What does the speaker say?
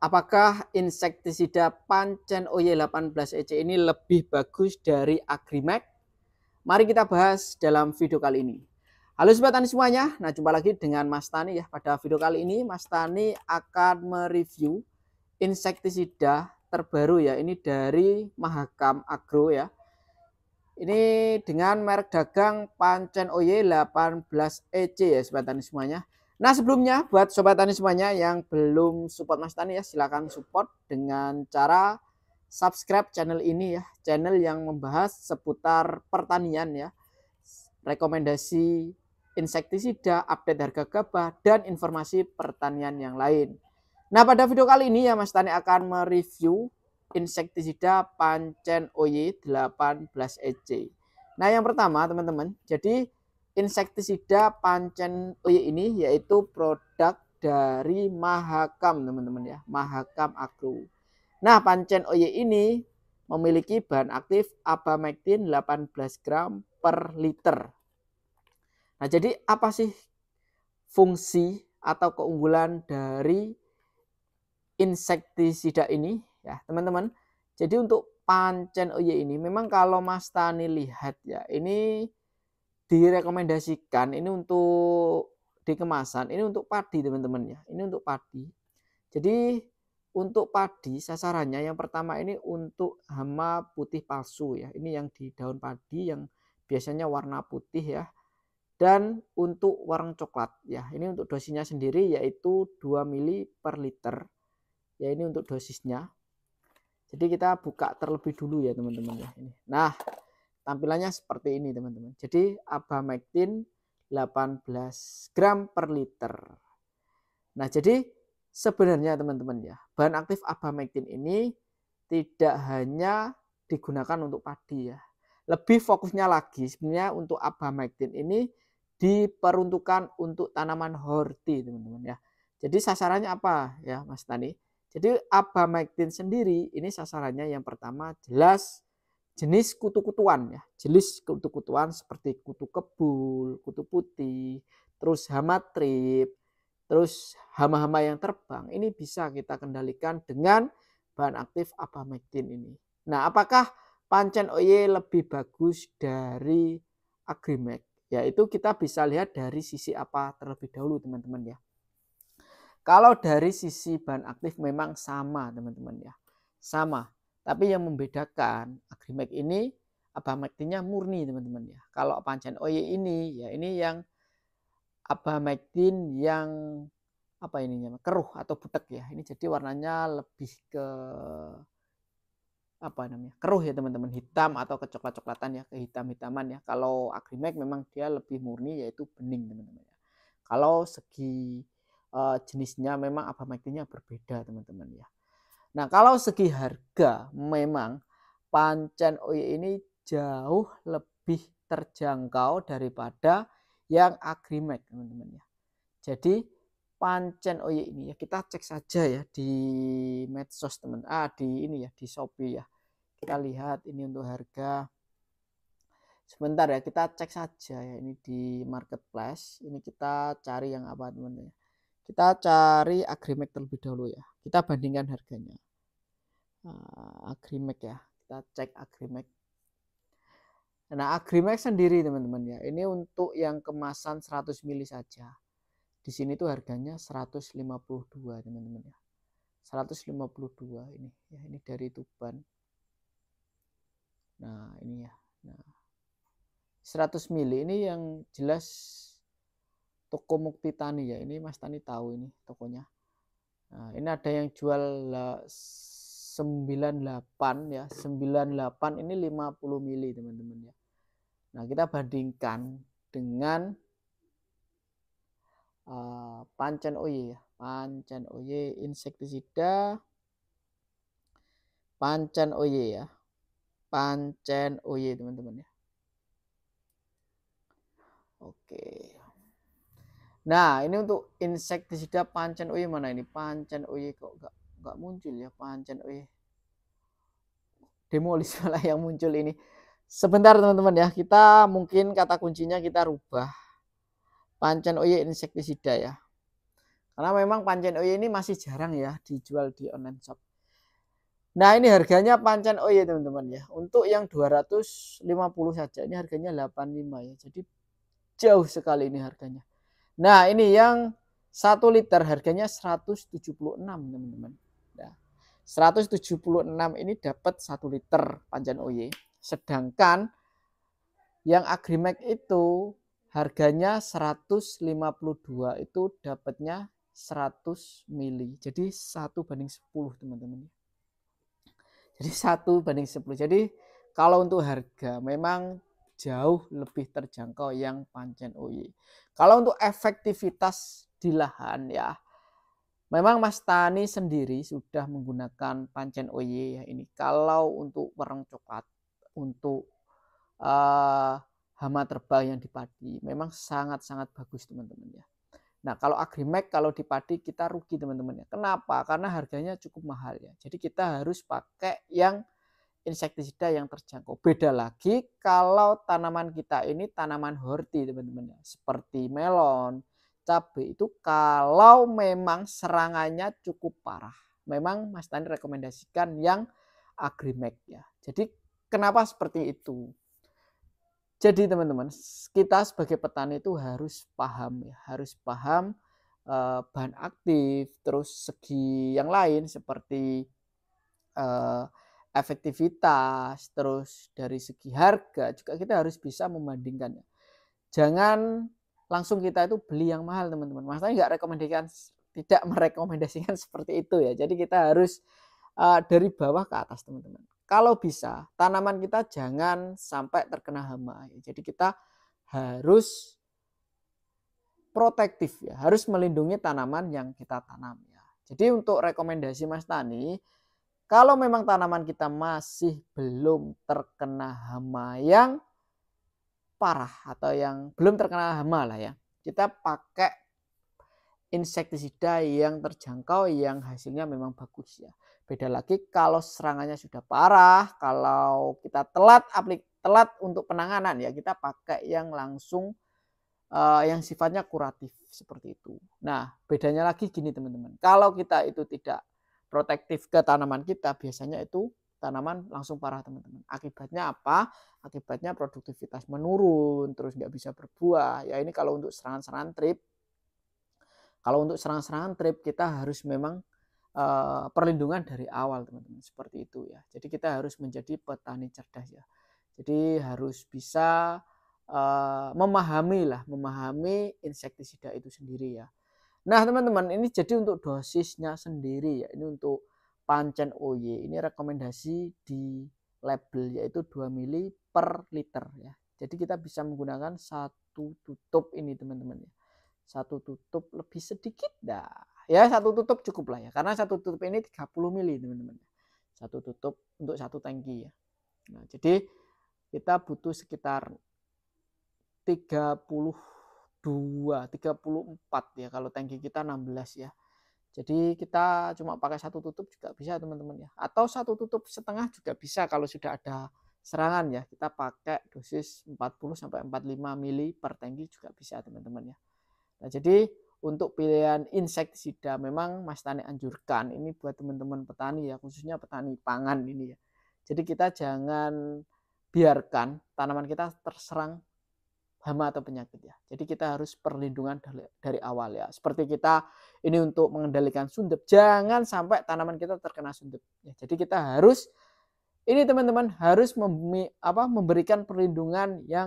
apakah insektisida Pancen OY18 EC ini lebih bagus dari Agrimax? Mari kita bahas dalam video kali ini. Halo Sobat Tani semuanya, nah jumpa lagi dengan Mas Tani ya. Pada video kali ini Mas Tani akan mereview insektisida terbaru ya. Ini dari Mahakam Agro ya. Ini dengan merek dagang Pancen OY18EC e ya Sobat Tani semuanya. Nah sebelumnya buat Sobat Tani semuanya yang belum support Mas Tani ya silahkan support dengan cara subscribe channel ini ya. Channel yang membahas seputar pertanian ya. Rekomendasi insektisida, update harga gabah, dan informasi pertanian yang lain. Nah pada video kali ini ya Mas Tani akan mereview insektisida Pancen OY 18EC. E nah yang pertama teman-teman jadi insektisida pancen ini yaitu produk dari Mahakam teman-teman ya Mahakam Agro. Nah pancen OY ini memiliki bahan aktif abamectin 18 gram per liter. Nah jadi apa sih fungsi atau keunggulan dari insektisida ini ya teman-teman. Jadi untuk pancen OY ini memang kalau Mas Tani lihat ya ini direkomendasikan ini untuk dikemasan ini untuk padi teman-teman ya ini untuk padi jadi untuk padi sasarannya yang pertama ini untuk hama putih palsu ya ini yang di daun padi yang biasanya warna putih ya dan untuk warna coklat ya ini untuk dosisnya sendiri yaitu 2 mili per liter ya ini untuk dosisnya jadi kita buka terlebih dulu ya teman-teman ya ini nah Tampilannya seperti ini teman-teman. Jadi abamectin 18 gram per liter. Nah jadi sebenarnya teman-teman ya bahan aktif abamectin ini tidak hanya digunakan untuk padi ya. Lebih fokusnya lagi sebenarnya untuk abamectin ini diperuntukkan untuk tanaman horti teman-teman ya. Jadi sasarannya apa ya Mas Tani? Jadi abamectin sendiri ini sasarannya yang pertama jelas jenis kutu-kutuan ya jenis kutu-kutuan seperti kutu kebul kutu putih terus hama trip terus hama-hama yang terbang ini bisa kita kendalikan dengan bahan aktif apa abamectin ini nah apakah pancen OY lebih bagus dari agrimek yaitu kita bisa lihat dari sisi apa terlebih dahulu teman-teman ya kalau dari sisi bahan aktif memang sama teman-teman ya sama tapi yang membedakan agrimek ini abamektinnya murni teman-teman ya. Kalau pancen oye ini ya ini yang abamektin yang apa ini ininya keruh atau butek ya. Ini jadi warnanya lebih ke apa namanya keruh ya teman-teman hitam atau kecoklat-coklatan ya kehitam-hitaman ya kalau agrimek memang dia lebih murni yaitu bening teman-teman ya kalau segi uh, jenisnya memang abamektinnya berbeda teman-teman ya Nah, kalau segi harga memang pancen OY ini jauh lebih terjangkau daripada yang agrimek, teman-teman ya. Jadi pancen OY ini ya kita cek saja ya di medsos teman ah di ini ya di Shopee ya. Kita lihat ini untuk harga sebentar ya kita cek saja ya ini di marketplace ini kita cari yang apa teman-teman ya. Kita cari agrimek terlebih dahulu ya. Kita bandingkan harganya. Uh, ah, agrimek ya. Kita cek agrimek. Nah, agrimek sendiri teman-teman ya. Ini untuk yang kemasan 100 mili saja. Di sini tuh harganya 152 teman-teman ya. 152 ini ya ini dari Tuban. Nah, ini ya. Nah, 100 mili ini yang jelas toko Mukti Tani ya ini Mas Tani tahu ini tokonya nah, ini ada yang jual 98 ya 98 ini 50 mili teman-teman ya Nah kita bandingkan dengan uh, pancen OY ya pancen OY insektisida pancen OY ya pancen OY teman-teman ya Oke. Nah, ini untuk insektisida pancen uyi mana ini? Pancen uyi kok gak, gak muncul ya pancen uyi. Demolis malah yang muncul ini. Sebentar teman-teman ya, kita mungkin kata kuncinya kita rubah. Pancen uyi insektisida ya. Karena memang pancen OY ini masih jarang ya dijual di online shop. Nah ini harganya pancen OY ya, teman-teman ya. Untuk yang 250 saja ini harganya 85 ya. Jadi jauh sekali ini harganya. Nah, ini yang 1 liter harganya 176, teman-teman. Nah, 176 ini dapat 1 liter panjan OY. Sedangkan yang Agrimax itu harganya 152 itu dapatnya 100 mili. Jadi 1 banding 10, teman-teman. Jadi 1 banding 10. Jadi kalau untuk harga memang jauh lebih terjangkau yang pancen OY. Kalau untuk efektivitas di lahan ya, memang Mas Tani sendiri sudah menggunakan pancen OY ya ini. Kalau untuk warung coklat, untuk uh, hama terbang yang di padi, memang sangat-sangat bagus teman-teman ya. Nah kalau agrimek kalau di padi kita rugi teman-teman ya. Kenapa? Karena harganya cukup mahal ya. Jadi kita harus pakai yang insektisida yang terjangkau. Beda lagi kalau tanaman kita ini tanaman horti teman-teman ya, seperti melon, cabai itu kalau memang serangannya cukup parah. Memang Mas Tani rekomendasikan yang agrimek ya. Jadi kenapa seperti itu? Jadi teman-teman, kita sebagai petani itu harus paham ya, harus paham eh, bahan aktif, terus segi yang lain seperti eh, efektivitas, terus dari segi harga juga kita harus bisa membandingkannya. Jangan langsung kita itu beli yang mahal teman-teman. Maksudnya Tani nggak rekomendasikan tidak merekomendasikan seperti itu ya. Jadi kita harus uh, dari bawah ke atas teman-teman. Kalau bisa tanaman kita jangan sampai terkena hama. Ya. Jadi kita harus protektif ya, harus melindungi tanaman yang kita tanam ya. Jadi untuk rekomendasi Mas Tani, kalau memang tanaman kita masih belum terkena hama yang parah atau yang belum terkena hama lah ya. Kita pakai insektisida yang terjangkau yang hasilnya memang bagus ya. Beda lagi kalau serangannya sudah parah, kalau kita telat aplik telat untuk penanganan ya kita pakai yang langsung uh, yang sifatnya kuratif seperti itu. Nah, bedanya lagi gini teman-teman. Kalau kita itu tidak protektif ke tanaman kita biasanya itu tanaman langsung parah teman-teman. Akibatnya apa? Akibatnya produktivitas menurun, terus nggak bisa berbuah. Ya ini kalau untuk serangan-serangan trip. Kalau untuk serangan-serangan trip kita harus memang uh, perlindungan dari awal teman-teman seperti itu ya. Jadi kita harus menjadi petani cerdas ya. Jadi harus bisa uh, eh, memahami lah, memahami insektisida itu sendiri ya. Nah, teman-teman, ini jadi untuk dosisnya sendiri ya. Ini untuk pancen OY. Ini rekomendasi di label yaitu 2 mili per liter ya. Jadi kita bisa menggunakan satu tutup ini teman-teman ya. Satu tutup lebih sedikit dah. Ya, satu tutup cukup lah ya. Karena satu tutup ini 30 mili teman-teman. Ya. Satu tutup untuk satu tangki ya. Nah, jadi kita butuh sekitar 30 34 ya kalau tangki kita 16 ya jadi kita cuma pakai satu tutup juga bisa teman-teman ya atau satu tutup setengah juga bisa kalau sudah ada serangan ya kita pakai dosis 40 sampai 45 mili per tangki juga bisa teman-teman ya nah jadi untuk pilihan insektisida memang Mas Tani anjurkan ini buat teman-teman petani ya khususnya petani pangan ini ya jadi kita jangan biarkan tanaman kita terserang hama atau penyakit ya. Jadi kita harus perlindungan dari, dari awal ya. Seperti kita ini untuk mengendalikan sundep, jangan sampai tanaman kita terkena sundep. Ya, jadi kita harus ini teman-teman harus mem, apa, memberikan perlindungan yang